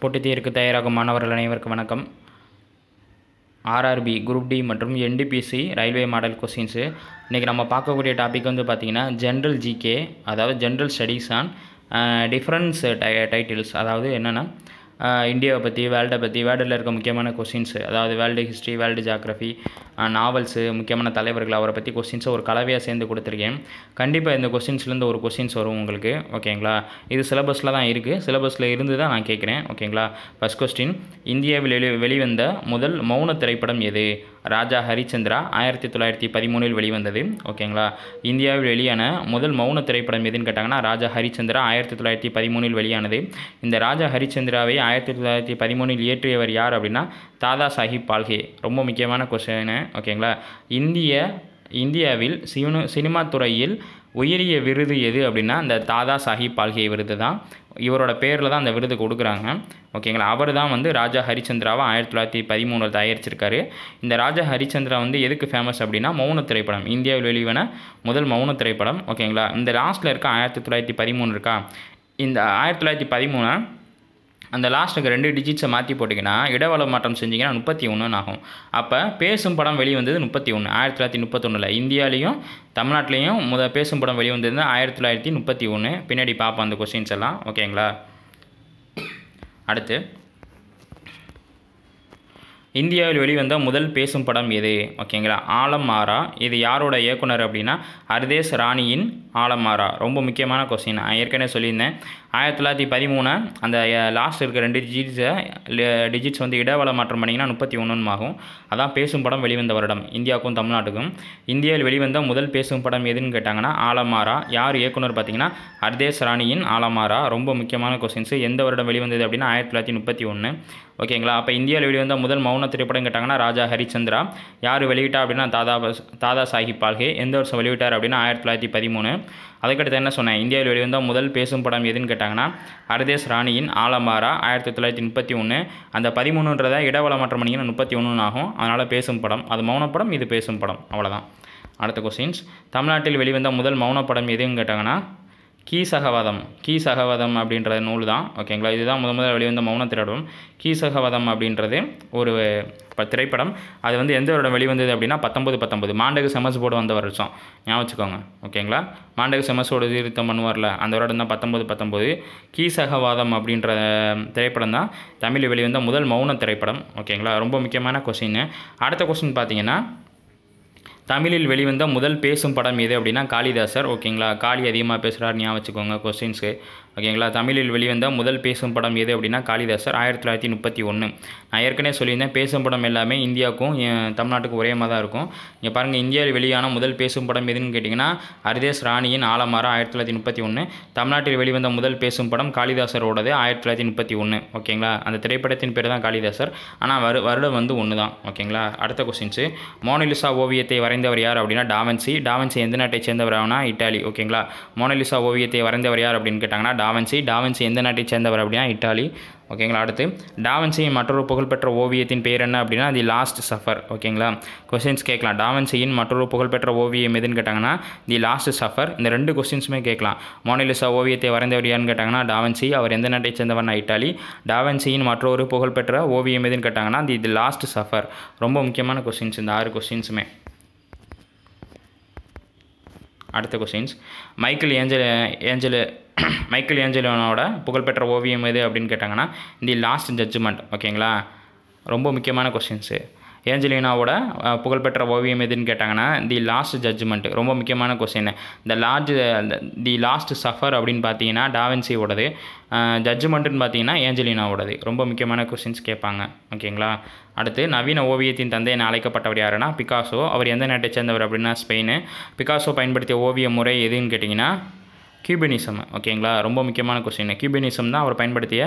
போட்டித் தேர்வுக்கு தயாராகும் மாணவர்கள் அனைவருக்கும் வணக்கம் ஆர்ஆர்பி குரூப் டி மற்றும் என்டிபிசி ரயில்வே மாடல் கொஸ்டின்ஸு இன்றைக்கி நம்ம பார்க்கக்கூடிய டாபிக் வந்து பார்த்திங்கன்னா ஜென்ரல் ஜிகே அதாவது ஜென்ரல் ஸ்டடீஸ் ஆன் டிஃப்ரென்ஸ் டை டைட்டில்ஸ் அதாவது என்னென்னா இந்தியாவை பற்றி வேர்ல்டை பற்றி வேர்ல்டில் இருக்க முக்கியமான கொஷின்ஸ் அதாவது world history world geography novels முக்கியமான தலைவர்கள் அவரை பற்றி கொஸ்டின்ஸை ஒரு கலவையாக சேர்ந்து கொடுத்துருக்கேன் கண்டிப்பாக இந்த கொஸ்டின்ஸ்லேருந்து ஒரு கொஷின்ஸ் வரும் உங்களுக்கு ஓகேங்களா இது சிலபஸில் தான் இருக்குது சிலபஸில் இருந்து தான் நான் கேட்குறேன் ஓகேங்களா ஃபஸ்ட் கொஸ்டின் இந்தியாவில் வெளி வெளிவந்த முதல் மௌன திரைப்படம் எது ராஜா ஹரிச்சந்திரா ஆயிரத்தி தொள்ளாயிரத்தி பதிமூணில் வெளிவந்தது ஓகேங்களா இந்தியாவில் வெளியான முதல் மௌன திரைப்படம் எதுன்னு கேட்டாங்கன்னா ராஜா ஹரிச்சந்திரா ஆயிரத்தி தொள்ளாயிரத்தி பதிமூணில் வெளியானது இந்த ராஜா ஹரிச்சந்திராவை ஆயிரத்தி தொள்ளாயிரத்தி பதிமூணில் இயற்றியவர் யார் அப்படின்னா தாதா சாஹிப் பால்கே ரொம்ப முக்கியமான கொஸ்டின் ஓகேங்களா இந்திய இந்தியாவில் சினிமா துறையில் உயரிய விருது எது அப்படின்னா அந்த தாதா சாஹிப் பால்கே விருது தான் இவரோட பேரில் தான் அந்த விருது கொடுக்குறாங்க ஓகேங்களா அவர் தான் வந்து ராஜா ஹரிச்சந்திராவை ஆயிரத்தி தொள்ளாயிரத்தி பதிமூணில் தயாரிச்சிருக்காரு இந்த ராஜா ஹரிச்சந்திரா வந்து எதுக்கு ஃபேமஸ் அப்படின்னா மௌன திரைப்படம் இந்தியாவில் வெளிவன முதல் மௌன திரைப்படம் ஓகேங்களா இந்த லாஸ்ட்டில் இருக்க ஆயிரத்தி தொள்ளாயிரத்தி பதிமூணு இருக்கா இந்த ஆயிரத்தி தொள்ளாயிரத்தி பதிமூணு அந்த லாஸ்ட்டுக்கு ரெண்டு டிஜிட்ஸை மாற்றி போட்டிங்கன்னா இடவள மாற்றம் செஞ்சிங்கன்னா முப்பத்தி ஒன்றுன்னு ஆகும் அப்போ பேசும் படம் வெளிவந்தது முப்பத்தி ஒன்று ஆயிரத்தி தொள்ளாயிரத்தி முப்பத்தொன்னில் இந்தியாலேயும் தமிழ்நாட்டிலையும் முத பேசும் படம் வெளிவந்தது ஆயிரத்தி தொள்ளாயிரத்தி முப்பத்தி ஒன்று பின்னாடி பார்ப்போம் அந்த கொஸ்டின்ஸ் எல்லாம் ஓகேங்களா அடுத்து இந்தியாவில் வெளிவந்த முதல் பேசும் படம் எது ஓகேங்களா ஆலமாரா இது யாரோட இயக்குனர் அப்படின்னா ஹர்தேஷ் ராணியின் ஆலமாரா ரொம்ப முக்கியமான கொஸ்டின் நான் ஏற்கனவே சொல்லியிருந்தேன் ஆயிரத்தி தொள்ளாயிரத்தி பதிமூணு அந்த லாஸ்ட் இருக்க ரெண்டு டிஜிட்ஸை டிஜிட்ஸ் வந்து இடவள மாற்றம் பண்ணிங்கன்னா முப்பத்தி ஒன்றுன்னு ஆகும் அதான் பேசும் படம் வெளிவந்த வருடம் இந்தியாவுக்கும் தமிழ்நாட்டுக்கும் இந்தியாவில் வெளிவந்த முதல் பேசும் படம் எதுன்னு கேட்டாங்கன்னா ஆலமாரா யார் இயக்குனர் பார்த்தீங்கன்னா அர்தேஷ் ராணியின் ஆலமாரா ரொம்ப முக்கியமான கொஸ்டின்ஸ் எந்த வருடம் வெளிவந்தது அப்படின்னா ஆயிரத்தி தொள்ளாயிரத்தி முப்பத்தி ஒன்று ஓகேங்களா அப்போ இந்தியாவில் வெளிவந்த முதல் மௌன திரைப்படம் கேட்டாங்கன்னா ராஜா ஹரிச்சந்திரா யார் வெளியிட்டா அப்படின்னா தாதா தாதா சாஹிப் பால்கே எந்த வருஷம் வெளியிட்டார் அப்படின்னா ஆயிரத்தி தொள்ளாயிரத்தி பதிமூணு அதுக்கடுத்து என்ன சொன்னேன் இந்தியாவில் வெளிவந்த முதல் பேசும் படம் எதுன்னு கேட்டாங்க எடுத்துக்கிட்டாங்கன்னா அரதேஸ் ராணியின் ஆலமாரா ஆயிரத்தி தொள்ளாயிரத்தி முப்பத்தி ஒன்று அந்த பதிமூணுன்றதை இடவளமற்றம் பண்ணிங்கன்னா முப்பத்தி ஒன்று ஆகும் அதனால் பேசும் படம் அது மௌனப்படம் இது பேசும் படம் அவ்வளோதான் அடுத்த கொஸ்டின்ஸ் தமிழ்நாட்டில் வெளிவந்த முதல் மௌனப்படம் எதுன்னு கேட்டாங்கன்னா கீ சகவதம் கீ சகவதம் அப்படின்ற நூல் தான் ஓகேங்களா இதுதான் முத முதல் வெளிவந்த மௌன திரைப்படம் கீ சகவதம் அப்படின்றது ஒரு திரைப்படம் அது வந்து எந்த வருடம் வெளிவந்தது அப்படின்னா பத்தொம்பது பத்தொம்பது மாண்டக செமஸ் போர்டு வந்த வருஷம் ஞாபகம் வச்சுக்கோங்க ஓகேங்களா மாண்டக செமஸோட சீர்திருத்தம் பண்ணுவார்ல அந்த வருடம் தான் பத்தொம்பது பத்தொம்பது கீ சகவாதம் அப்படின்ற திரைப்படம் தான் தமிழில் வெளிவந்த முதல் மௌன திரைப்படம் ஓகேங்களா ரொம்ப முக்கியமான கொஸ்டின் அடுத்த கொஸ்டின் பார்த்தீங்கன்னா தமிழில் வெளிவந்த முதல் பேசும் படம் எது அப்படின்னா காளிதாசர் ஓகேங்களா காளி அதிகமாக பேசுகிறார் ஞாபகம் வச்சுக்கோங்க கொஸ்டின்ஸ்க்கு ஓகேங்களா தமிழில் வெளிவந்த முதல் பேசும் படம் எது அப்படின்னா காளிதாசர் ஆயிரத்தி தொள்ளாயிரத்தி முப்பத்தி ஒன்று நான் ஏற்கனவே சொல்லியிருந்தேன் பேசும் படம் எல்லாமே இந்தியாவுக்கும் தமிழ்நாட்டுக்கும் ஒரே மாதிரி தான் இருக்கும் இங்கே பாருங்கள் இந்தியாவில் வெளியான முதல் பேசும் படம் எதுன்னு கேட்டிங்கன்னா ஹரிதேஷ் ராணியின் ஆலமரம் ஆயிரத்தி தொள்ளாயிரத்தி முப்பத்தி ஒன்று தமிழ்நாட்டில் வெளிவந்த முதல் பேசும் படம் காளிதாசரோடது ஆயிரத்தி தொள்ளாயிரத்தி முப்பத்தி ஒன்று ஓகேங்களா அந்த திரைப்படத்தின் பேர் தான் காளிதாசர் ஆனால் வரு வருடம் வந்து ஒன்று தான் ஓகேங்களா அடுத்த கொஸ்டின்ஸு மோனலிசா ஓவியத்தை வரைந்தவர் யார் அப்படின்னா டாவன்சி டாவன்சி எந்த நாட்டை சேர்ந்தவரானா இட்டாலி ஓகேங்களா மோனலிசா ஓவியத்தை வரைந்தவர் யார் அப்படின்னு கேட்டாங்கன்னா டாவன்சி டாவன்சி எந்த நாட்டை சேர்ந்தவர் அப்படின்னா இட்டாலி ஓகேங்களா அடுத்து டாவன்சியின் மற்றொரு புகழ்பெற்ற ஓவியத்தின் பேர் என்ன அப்படின்னா தி லாஸ்ட் சஃபர் ஓகேங்களா கொஸ்டின்ஸ் கேட்கலாம் டாவன்சியின் மற்றொரு புகழ்பெற்ற ஓவியம் எதுன்னு கேட்டாங்கன்னா தி லாஸ்ட் சஃபர் இந்த ரெண்டு கொஸ்டின்ஸுமே கேட்கலாம் மோனலிசா ஓவியத்தை வரைந்தவர் யான்னு கேட்டாங்கன்னா டாவன்சி அவர் எந்த நாட்டை சேர்ந்தவர்னா இட்டாலி டாவன்சியின் மற்றொரு புகழ்பெற்ற ஓவியம் எதுன்னு கேட்டாங்கன்னா தி தி லாஸ்ட் சஃபர் ரொம்ப முக்கியமான கொஸ்டின்ஸ் இந்த ஆறு கொஸ்டின்ஸுமே அடுத்த questions Michael Angel Angel Michael ஏஞ்சலோனோட புகழ்பெற்ற ஓவியம் எது அப்படின்னு கேட்டாங்கன்னா தி லாஸ்ட் ஜட்ஜ்மெண்ட் ஓகேங்களா ரொம்ப முக்கியமான கொஸ்டின்ஸு ஏஞ்சலினாவோட புகழ்பெற்ற ஓவியம் எதுன்னு கேட்டாங்கன்னா தி லாஸ்ட் ஜட்ஜ்மெண்ட் ரொம்ப முக்கியமான question the large the last supper அப்படின்னு பார்த்தீங்கன்னா டாவின்சியோடது ஜட்ஜ்மெண்ட்டுன்னு பார்த்தீங்கன்னா ஏஞ்சலினாவோடது ரொம்ப முக்கியமான கொஸ்டின்ஸ் கேட்பாங்க ஓகேங்களா அடுத்து நவீன ஓவியத்தின் தந்தை என அழைக்கப்பட்டவர் யாருன்னா பிகாசோ அவர் எந்த நாட்டை சேர்ந்தவர் அப்படின்னா ஸ்பெயின் பிகாசோ பயன்படுத்திய ஓவிய முறை எதுன்னு கேட்டிங்கன்னா கியூபனிசம் ஓகேங்களா ரொம்ப முக்கியமான கொஸ்டின் கியூபனிசம் தான் அவர் பயன்படுத்திய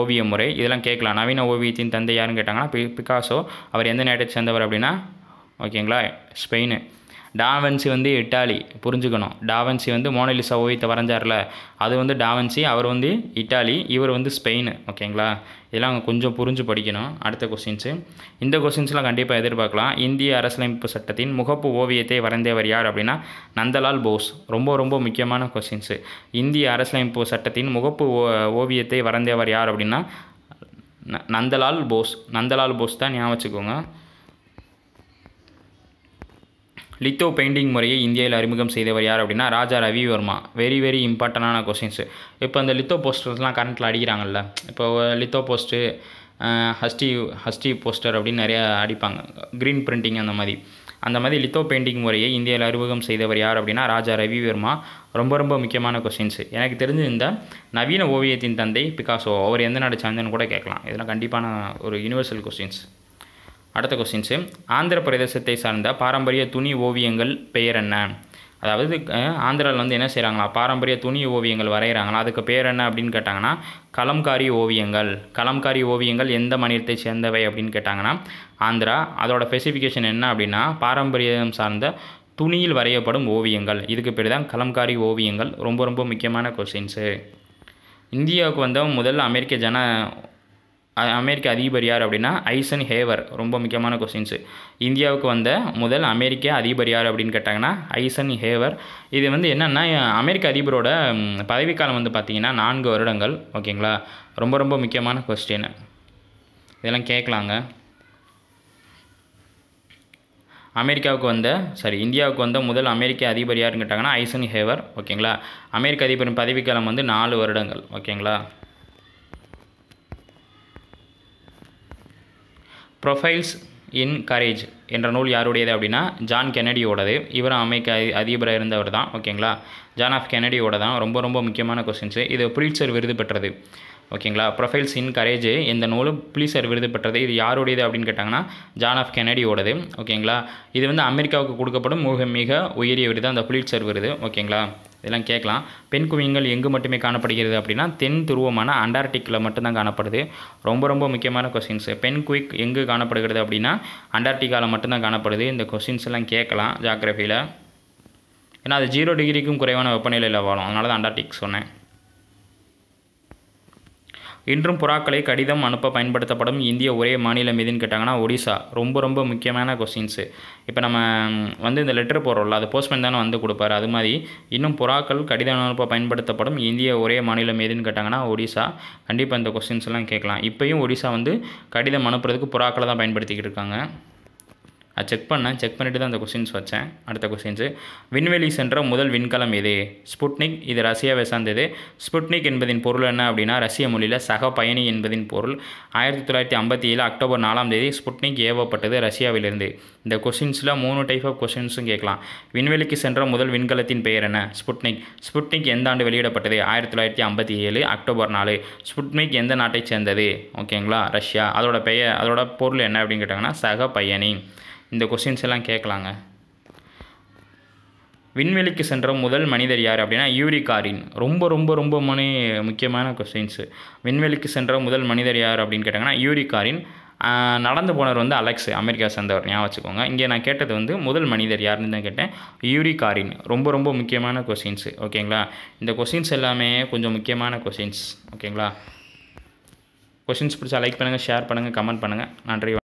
ஓவிய முறை இதெல்லாம் கேட்கலாம் நவீன ஓவியத்தின் தந்தை யாருன்னு கேட்டாங்கன்னா பி பிகாசோ அவர் எந்த நேரத்தை சேர்ந்தவர் அப்படின்னா ஓகேங்களா ஸ்பெயின் டாவன்சி வந்து இட்டாலி புரிஞ்சுக்கணும் டாவன்சி வந்து மோனலிசா ஓவியத்தை வரைஞ்சார்ல அது வந்து டாவன்சி அவர் வந்து இட்டாலி இவர் வந்து ஸ்பெயின் ஓகேங்களா இதெல்லாம் கொஞ்சம் புரிஞ்சு படிக்கணும் அடுத்த கொஸ்டின்ஸு இந்த கொஸ்டின்ஸ்லாம் கண்டிப்பாக எதிர்பார்க்கலாம் இந்திய அரசியலமைப்பு சட்டத்தின் முகப்பு ஓவியத்தை வரைந்தவர் யார் அப்படின்னா நந்தலால் போஸ் ரொம்ப ரொம்ப முக்கியமான கொஸ்டின்ஸு இந்திய அரசியலமைப்பு சட்டத்தின் முகப்பு ஓவியத்தை வரைந்தவர் யார் அப்படின்னா நந்தலால் போஸ் நந்தலால் போஸ் தான் ஞாபகம் வச்சுக்கோங்க லித்தோ பெயிண்டிங் முறையை இந்தியாவில் அறிமுகம் செய்தவர் யார் அப்படின்னா ராஜா ரவி வர்மா வெரி வெரி இம்பார்ட்டண்டான கொஸ்டின்ஸு இப்போ அந்த லித்தோ போஸ்டர்ஸ்லாம் கரண்ட்டில் அடிக்கிறாங்கல்ல இப்போ லித்தோ போஸ்ட்டு ஹஸ்டி ஹஸ்டி போஸ்டர் அப்படின்னு நிறையா அடிப்பாங்க க்ரீன் பிரிண்டிங் அந்த மாதிரி அந்த மாதிரி லித்தோ பெயிண்டிங் முறையை இந்தியாவில் அறிமுகம் செய்தவர் யார் அப்படின்னா ராஜா ரவி வர்மா ரொம்ப ரொம்ப முக்கியமான கொஸ்டின்ஸு எனக்கு தெரிஞ்சு இந்த நவீன ஓவியத்தின் தந்தை பிகாசோ அவர் எந்த நாடு சார்ந்தன்னு கூட கேட்கலாம் இதெல்லாம் கண்டிப்பான ஒரு யூனிவர்சல் கொஸ்டின்ஸ் அடுத்த கொஸ்டின்ஸு ஆந்திர பிரதேசத்தை சார்ந்த பாரம்பரிய துணி ஓவியங்கள் பெயர் என்ன அதாவது ஆந்திராவில் வந்து என்ன செய்கிறாங்களா பாரம்பரிய துணி ஓவியங்கள் வரைகிறாங்களா அதுக்கு பேர் என்ன அப்படின்னு கேட்டாங்கன்னா கலம்காரி ஓவியங்கள் கலம்காரி ஓவியங்கள் எந்த மாநிலத்தை சேர்ந்தவை அப்படின்னு கேட்டாங்கன்னா ஆந்திரா அதோடய ஸ்பெசிஃபிகேஷன் என்ன அப்படின்னா பாரம்பரியம் சார்ந்த துணியில் வரையப்படும் ஓவியங்கள் இதுக்கு பேர் தான் கலம்காரி ஓவியங்கள் ரொம்ப ரொம்ப முக்கியமான கொஸ்டின்ஸு இந்தியாவுக்கு வந்த முதல் அமெரிக்க ஜன அமெரிக்க அதிபர் யார் அப்படின்னா ஐசன் ஹேவர் ரொம்ப முக்கியமான கொஸ்டின்ஸு இந்தியாவுக்கு வந்த முதல் அமெரிக்க அதிபர் யார் அப்படின்னு கேட்டாங்கன்னா ஐசன் ஹேவர் இது வந்து என்னென்னா அமெரிக்க அதிபரோட பதவிக்காலம் வந்து பார்த்திங்கன்னா நான்கு வருடங்கள் ஓகேங்களா ரொம்ப ரொம்ப முக்கியமான கொஸ்டின் இதெல்லாம் கேட்கலாங்க அமெரிக்காவுக்கு வந்த சாரி இந்தியாவுக்கு வந்த முதல் அமெரிக்க அதிபர் யாருன்னு கேட்டாங்கன்னா ஐசன் ஹேவர் ஓகேங்களா அமெரிக்க அதிபரின் பதவிக்காலம் வந்து நாலு வருடங்கள் ஓகேங்களா ப்ரொஃபைல்ஸ் இன் கரேஜ் என்ற நூல் யாருடையது அப்படின்னா ஜான் கெனடியோடது இவரும் அமைக்க அதிபராக இருந்தவர் தான் ஓகேங்களா ஜான் ஆஃப் கெனடியோட தான் ரொம்ப ரொம்ப முக்கியமான கொஸ்டின்ஸு இது புலிசர் விருது பெற்றது ஓகேங்களா ப்ரொஃபைல்ஸ் இன் கரேஜ் இந்த நூலும் புலிசர் விருது பெற்றது இது யாருடையது அப்படின்னு கேட்டாங்கன்னா ஜான் ஆஃப் கெனடியோடது ஓகேங்களா இது வந்து அமெரிக்காவுக்கு கொடுக்கப்படும் மிக மிக உயரிய விருது அந்த புலிசர் விருது ஓகேங்களா இதெல்லாம் கேட்கலாம் பெண் குவியங்கள் எங்கு மட்டுமே காணப்படுகிறது அப்படின்னா தென் துருவமான அண்டார்டிக்கில் மட்டும்தான் காணப்படுது ரொம்ப ரொம்ப முக்கியமான கொஸ்டின்ஸ் பெண் குயிக் எங்கு காணப்படுகிறது அப்படின்னா அண்டார்டிகாவில் மட்டும்தான் காணப்படுது இந்த கொஸ்டின்ஸ் எல்லாம் கேட்கலாம் ஜாக்ரஃபியில் ஏன்னா அது ஜீரோ டிகிரிக்கும் குறைவான வெப்பநிலையில் வாழும் அதனால தான் அண்டார்டிக் சொன்னேன் இன்றும் புறாக்களை கடிதம் அனுப்ப பயன்படுத்தப்படும் இந்திய ஒரே மாநிலம் எதுன்னு கேட்டாங்கன்னா ஒடிசா ரொம்ப ரொம்ப முக்கியமான கொஸ்டின்ஸு இப்போ நம்ம வந்து இந்த லெட்டர் போடுறோம்ல அது போஸ்ட்மேன் தானே வந்து கொடுப்பாரு அது மாதிரி இன்னும் புறாக்கள் கடிதம் அனுப்ப பயன்படுத்தப்படும் இந்திய ஒரே மாநிலம் எதுன்னு கேட்டாங்கன்னா ஒடிசா கண்டிப்பாக இந்த கொஸ்டின்ஸ்லாம் கேட்கலாம் இப்போயும் ஒடிசா வந்து கடிதம் அனுப்புறதுக்கு புறாக்களை தான் பயன்படுத்திக்கிட்டு இருக்காங்க அது செக் பண்ணேன் செக் பண்ணிட்டு தான் அந்த கொஸ்டின்ஸ் வச்சேன் அடுத்த கொஸ்டின்ஸு விண்வெளி சென்ற முதல் விண்கலம் எது ஸ்புட்னிக் இது ரஷ்யாவை சார்ந்தது ஸ்புட்னிக் என்பதின் பொருள் என்ன அப்படின்னா ரஷ்ய மொழியில் சக பயணி என்பதின் பொருள் ஆயிரத்தி தொள்ளாயிரத்தி ஐம்பத்தி ஏழு அக்டோபர் நாலாம் தேதி ஸ்புட்னிக் ஏவப்பட்டது ரஷ்யாவிலிருந்து இந்த கொஸ்டின்ஸில் மூணு டைப் ஆஃப் கொஸ்டின்ஸும் கேட்கலாம் விண்வெளிக்கு சென்ற முதல் விண்கலத்தின் பெயர் என்ன ஸ்புட்னிக் ஸ்புட்னிக் எந்த ஆண்டு வெளியிடப்பட்டது ஆயிரத்தி தொள்ளாயிரத்தி ஐம்பத்தி ஏழு அக்டோபர் நாலு ஸ்புட்னிக் எந்த நாட்டை சேர்ந்தது ஓகேங்களா ரஷ்யா அதோட பெயர் அதோட பொருள் என்ன அப்படின்னு கேட்டாங்கன்னா சக பயணி இந்த கொஸ்டின்ஸ் எல்லாம் கேட்கலாங்க விண்வெளிக்கு சென்ற முதல் மனிதர் யார் அப்படின்னா யூரிகாரின் ரொம்ப ரொம்ப ரொம்ப மணி முக்கியமான கொஸ்டின்ஸு விண்வெளிக்கு சென்ற முதல் மனிதர் யார் அப்படின்னு கேட்டாங்கன்னா யூரிகாரின் நடந்து போனவர் வந்து அலெக்ஸ் அமெரிக்கா சேர்ந்தவர் ஞாபகம் வச்சுக்கோங்க இங்கே நான் கேட்டது வந்து முதல் மனிதர் யாருன்னு தான் கேட்டேன் யூரிகாரின் ரொம்ப ரொம்ப முக்கியமான கொஸ்டின்ஸு ஓகேங்களா இந்த கொஸ்டின்ஸ் எல்லாமே கொஞ்சம் முக்கியமான கொஸ்டின்ஸ் ஓகேங்களா கொஸ்டின்ஸ் பிடிச்சா லைக் பண்ணுங்கள் ஷேர் பண்ணுங்கள் கமெண்ட் பண்ணுங்கள் நன்றி